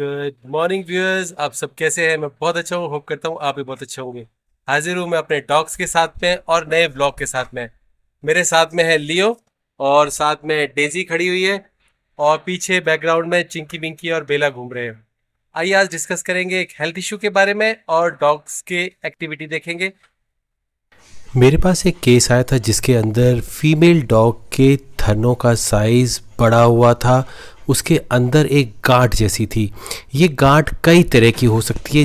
good morning viewers आप सब कैसे हैं मैं बहुत अच्छा हूँ होप करता हूँ आप भी बहुत अच्छे होंगे हाजिर हूँ मैं अपने डॉग्स के साथ में और नए ब्लॉग के साथ में मेरे साथ में है लियो और साथ में डेजी खड़ी हुई है और पीछे बैकग्राउंड में चिंकी विंकी और बेला घूम रहे हैं आइए आज डिस्कस करेंगे एक हेल्थ इशू के बारे में और डॉग्स के एक्टिविटी देखेंगे मेरे पास एक केस आया था जिसके अंदर फीमेल डॉग के थनों का साइज़ बड़ा हुआ था उसके अंदर एक गांठ जैसी थी ये गांठ कई तरह की हो सकती है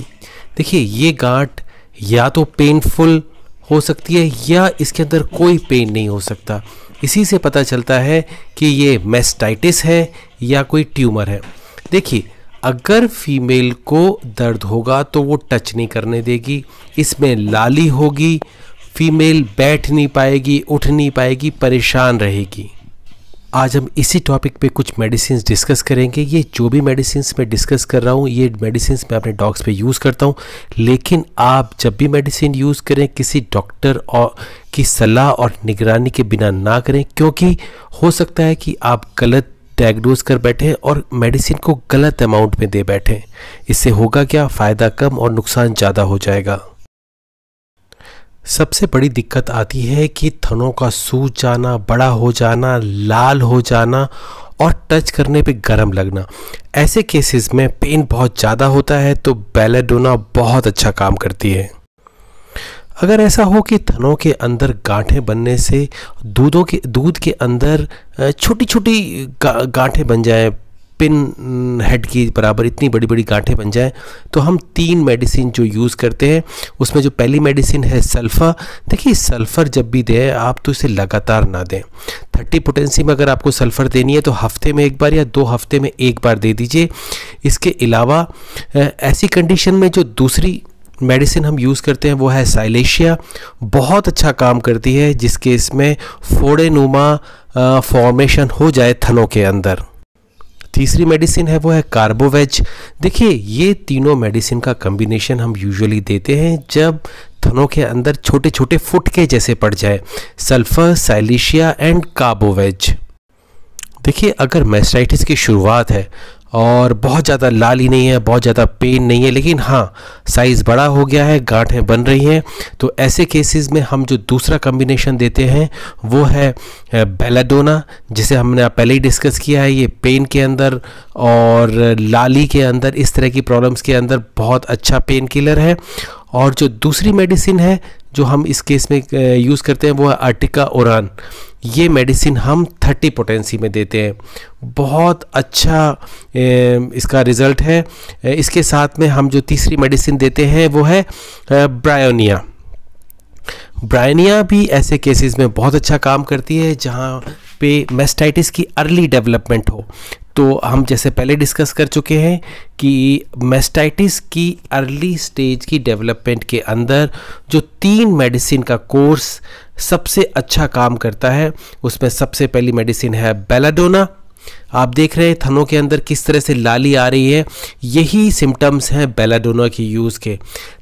देखिए ये गांठ या तो पेनफुल हो सकती है या इसके अंदर कोई पेन नहीं हो सकता इसी से पता चलता है कि ये मेस्टाइटिस है या कोई ट्यूमर है देखिए अगर फीमेल को दर्द होगा तो वो टच नहीं करने देगी इसमें लाली होगी फीमेल बैठ नहीं पाएगी उठ नहीं पाएगी परेशान रहेगी आज हम इसी टॉपिक पे कुछ मेडिसिन डिस्कस करेंगे ये जो भी मेडिसिन मैं डिस्कस कर रहा हूँ ये मेडिसिन मैं अपने डॉग्स पे यूज़ करता हूँ लेकिन आप जब भी मेडिसिन यूज़ करें किसी डॉक्टर और की सलाह और निगरानी के बिना ना करें क्योंकि हो सकता है कि आप गलत डायग्नोज कर बैठे और मेडिसिन को गलत अमाउंट में दे बैठे इससे होगा क्या फ़ायदा कम और नुकसान ज़्यादा हो जाएगा सबसे बड़ी दिक्कत आती है कि थनों का सूज जाना बड़ा हो जाना लाल हो जाना और टच करने पे गर्म लगना ऐसे केसेस में पेन बहुत ज़्यादा होता है तो बेलाडोना बहुत अच्छा काम करती है अगर ऐसा हो कि थनों के अंदर गांठें बनने से दूधों के दूध के अंदर छोटी छोटी गांठें बन जाएं पिन हेड की बराबर इतनी बड़ी बड़ी गांठें बन जाएँ तो हम तीन मेडिसिन जो यूज़ करते हैं उसमें जो पहली मेडिसिन है सल्फ़र देखिए सल्फ़र जब भी दें आप तो इसे लगातार ना दें थर्टी पोटेंसी में अगर आपको सल्फ़र देनी है तो हफ्ते में एक बार या दो हफ्ते में एक बार दे दीजिए इसके अलावा ऐसी कंडीशन में जो दूसरी मेडिसिन हम यूज़ करते हैं वो है साइलेशिया बहुत अच्छा काम करती है जिसके इसमें फोड़े नुमा फॉर्मेशन हो जाए थनों के अंदर तीसरी मेडिसिन है वो है कार्बोवेज देखिए ये तीनों मेडिसिन का कम्बिनेशन हम यूजुअली देते हैं जब थनों के अंदर छोटे छोटे फुटके जैसे पड़ जाए सल्फर साइलिशिया एंड कार्बोवेज देखिए अगर मैस्टाइटिस की शुरुआत है और बहुत ज़्यादा लाली नहीं है बहुत ज़्यादा पेन नहीं है लेकिन हाँ साइज़ बड़ा हो गया है गांठें बन रही हैं तो ऐसे केसेस में हम जो दूसरा कम्बिनेशन देते हैं वो है बेलाडोना जिसे हमने पहले ही डिस्कस किया है ये पेन के अंदर और लाली के अंदर इस तरह की प्रॉब्लम्स के अंदर बहुत अच्छा पेन किलर है और जो दूसरी मेडिसिन है जो हम इस केस में यूज़ करते हैं वो है आर्टिका ओरान ये मेडिसिन हम 30 पोटेंसी में देते हैं बहुत अच्छा इसका रिज़ल्ट है इसके साथ में हम जो तीसरी मेडिसिन देते हैं वो है ब्रायोनिया ब्रायनिया भी ऐसे केसेस में बहुत अच्छा काम करती है जहाँ पे मेस्टाइटिस की अर्ली डेवलपमेंट हो तो हम जैसे पहले डिस्कस कर चुके हैं कि मेस्टाइटिस की अर्ली स्टेज की डेवलपमेंट के अंदर जो तीन मेडिसिन का कोर्स सबसे अच्छा काम करता है उसमें सबसे पहली मेडिसिन है बेलाडोना आप देख रहे हैं थनों के अंदर किस तरह से लाली आ रही है यही सिम्टम्स हैं बेलाडोना की यूज़ के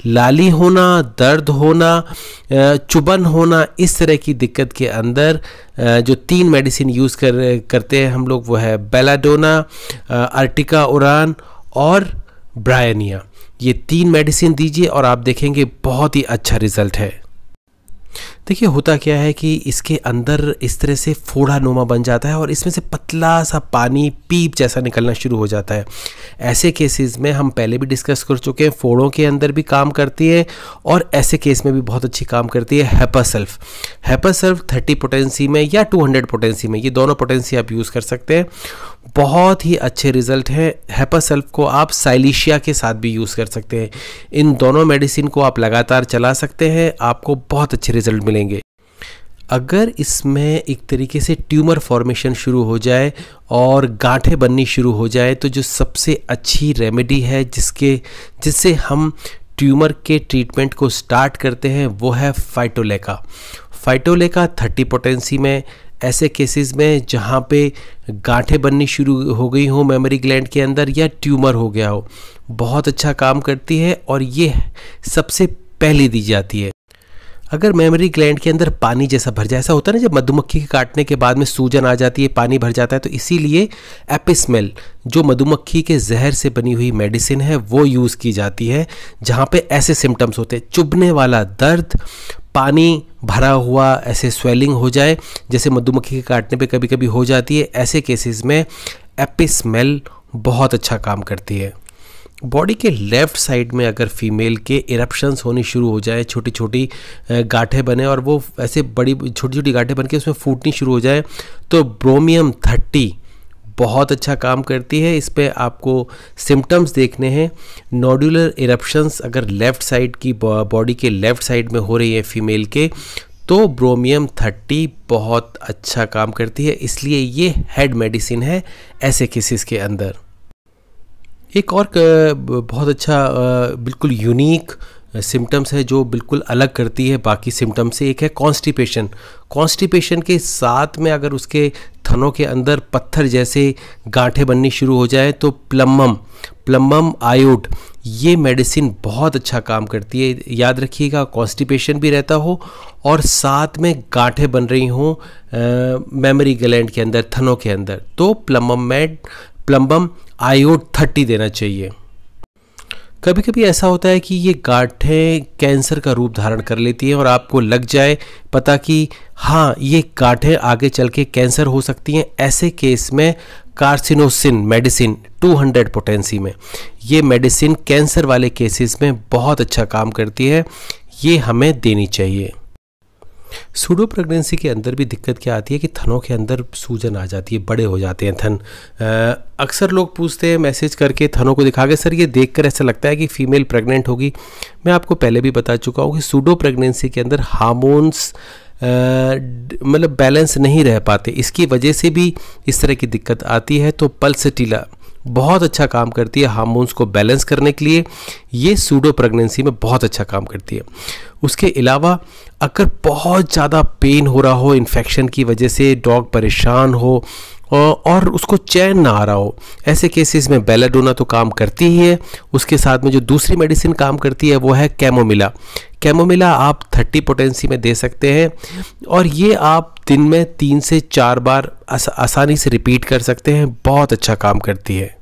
लाली होना दर्द होना चुबन होना इस तरह की दिक्कत के अंदर जो तीन मेडिसिन यूज़ कर करते हैं हम लोग वो है बेलाडोना अर्टिका उरान और ब्रायनिया ये तीन मेडिसिन दीजिए और आप देखेंगे बहुत ही अच्छा रिज़ल्ट है देखिए होता क्या है कि इसके अंदर इस तरह से फोड़ा नुमा बन जाता है और इसमें से पतला सा पानी पीप जैसा निकलना शुरू हो जाता है ऐसे केसेस में हम पहले भी डिस्कस कर चुके हैं फोड़ों के अंदर भी काम करती है और ऐसे केस में भी बहुत अच्छी काम करती है हैपासल्फ हैपासल्फ थर्टी पोटेंसी में या टू हंड्रेड पोटेंसी में ये दोनों पोटेंसी आप यूज़ कर सकते हैं बहुत ही अच्छे रिजल्ट हैं हैपासल्फ को आप साइलिशिया के साथ भी यूज़ कर सकते हैं इन दोनों मेडिसिन को आप लगातार चला सकते हैं आपको बहुत अच्छे रिजल्ट मिले लेंगे अगर इसमें एक तरीके से ट्यूमर फॉर्मेशन शुरू हो जाए और गांठें बननी शुरू हो जाए तो जो सबसे अच्छी रेमेडी है जिसके जिससे हम ट्यूमर के ट्रीटमेंट को स्टार्ट करते हैं वो है फाइटोलेका फाइटोलेका थर्टी पोटेंसी में ऐसे केसेस में जहाँ पे गांठें बननी शुरू हो गई हो मेमोरी ग्लैंड के अंदर या ट्यूमर हो गया हो बहुत अच्छा काम करती है और ये सबसे पहले दी जाती है अगर मेमोरी ग्लैंड के अंदर पानी जैसा भर जाए ऐसा होता है ना जब मधुमक्खी के काटने के बाद में सूजन आ जाती है पानी भर जाता है तो इसीलिए एपिस्मेल जो मधुमक्खी के जहर से बनी हुई मेडिसिन है वो यूज़ की जाती है जहाँ पे ऐसे सिम्टम्स होते हैं चुभने वाला दर्द पानी भरा हुआ ऐसे स्वेलिंग हो जाए जैसे मधुमक्खी के काटने पर कभी कभी हो जाती है ऐसे केसेस में एपिस्मेल बहुत अच्छा काम करती है बॉडी के लेफ्ट साइड में अगर फीमेल के इरप्शंस होनी शुरू हो जाए छोटी छोटी गाठे बने और वो ऐसे बड़ी छोटी छोटी गाठे बन के उसमें फूटनी शुरू हो जाए तो ब्रोमियम थर्टी बहुत अच्छा काम करती है इस पर आपको सिम्टम्स देखने हैं नोडुलर इरप्शंस अगर लेफ़्ट साइड की बॉडी के लेफ़्ट साइड में हो रही है फीमेल के तो ब्रोमियम थर्टी बहुत अच्छा काम करती है इसलिए ये हेड मेडिसिन है ऐसे केसेस के अंदर एक और बहुत अच्छा बिल्कुल यूनिक सिम्टम्स है जो बिल्कुल अलग करती है बाकी सिम्टम्स से एक है कॉन्स्टिपेशन कॉन्स्टिपेशन के साथ में अगर उसके थनों के अंदर पत्थर जैसे गांठे बननी शुरू हो जाए तो प्लमम प्लम्बम आयोड ये मेडिसिन बहुत अच्छा काम करती है याद रखिएगा कॉन्स्टिपेशन भी रहता हो और साथ में गांठे बन रही हों मेमोरी ग्लैंड के अंदर थनों के अंदर तो मेड प्लम्बम आयोड थर्टी देना चाहिए कभी कभी ऐसा होता है कि ये गांठें कैंसर का रूप धारण कर लेती हैं और आपको लग जाए पता कि हाँ ये गांठें आगे चल के कैंसर हो सकती हैं ऐसे केस में कार्सिनोसिन मेडिसिन 200 पोटेंसी में ये मेडिसिन कैंसर वाले केसेस में बहुत अच्छा काम करती है ये हमें देनी चाहिए सूडो प्रेगनेंसी के अंदर भी दिक्कत क्या आती है कि थनों के अंदर सूजन आ जाती है बड़े हो जाते हैं थन अक्सर लोग पूछते हैं मैसेज करके थनों को दिखा के सर ये देखकर ऐसा लगता है कि फ़ीमेल प्रेग्नेंट होगी मैं आपको पहले भी बता चुका हूँ कि सूडो प्रेगनेंसी के अंदर हार्मोन्स मतलब बैलेंस नहीं रह पाते इसकी वजह से भी इस तरह की दिक्कत आती है तो पल्सटीला बहुत अच्छा काम करती है हार्मोन्स को बैलेंस करने के लिए ये सूडो प्रेगनेंसी में बहुत अच्छा काम करती है उसके अलावा अगर बहुत ज़्यादा पेन हो रहा हो इन्फेक्शन की वजह से डॉग परेशान हो और उसको चैन ना आ रहा हो ऐसे केसेस में बेलाडोना तो काम करती ही है उसके साथ में जो दूसरी मेडिसिन काम करती है वो है कैमोमिला कैमोमिला आप 30 पोटेंसी में दे सकते हैं और ये आप दिन में तीन से चार बार आस, आसानी से रिपीट कर सकते हैं बहुत अच्छा काम करती है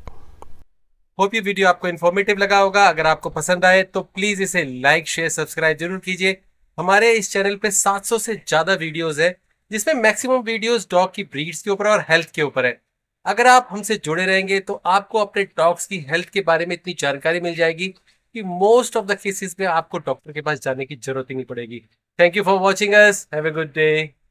होप ये वीडियो आपको इन्फॉर्मेटिव लगा होगा अगर आपको पसंद आए तो प्लीज़ इसे लाइक शेयर सब्सक्राइब जरूर कीजिए हमारे इस चैनल पे 700 से ज़्यादा वीडियोस है जिसमें मैक्सिमम वीडियोस डॉग की ब्रीड्स के ऊपर और हेल्थ के ऊपर है अगर आप हमसे जुड़े रहेंगे तो आपको अपने डॉग्स की हेल्थ के बारे में इतनी जानकारी मिल जाएगी कि मोस्ट ऑफ द केसेस में आपको डॉक्टर के पास जाने की जरूरत ही नहीं पड़ेगी thank you for watching us have a good day